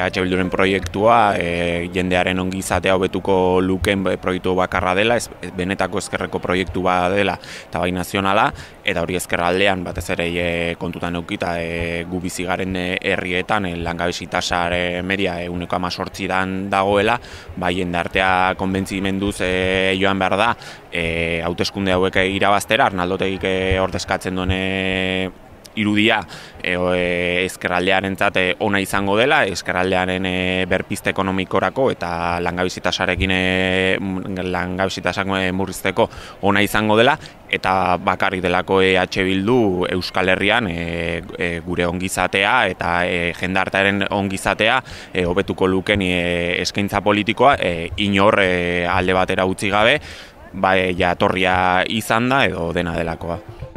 E Bilduren proiektua e, jendearen ongizatea hobetuko lukeen e, proiektu bakarra dela, ez, benetako ezkerreko proiektua bat dela eta bai nazionala, eta hori ezkerra aldean batez ere e, kontutan eukita e, gu bizigaren e, herrietan e, media eguneko amazortzi dan dagoela, bai jendartea konbentzimenduz joan behar da, e, hauteskunde hauek irabaztera, arnaldotegik e, ordezkatzen duen irudia e, eh, eh, ezkerraldearen eh, ona izango dela, eskeraldearen e, berpiste ekonomikorako eta langabizitasarekin e, e, murrizteko ona izango dela, eta bakarrik delako EH Bildu Euskal Herrian e, e, gure ongizatea eta e, jendartaren ongizatea e, hobetuko luken eskaintza politikoa inor alde batera utzi gabe, bai jatorria izan da edo dena delakoa.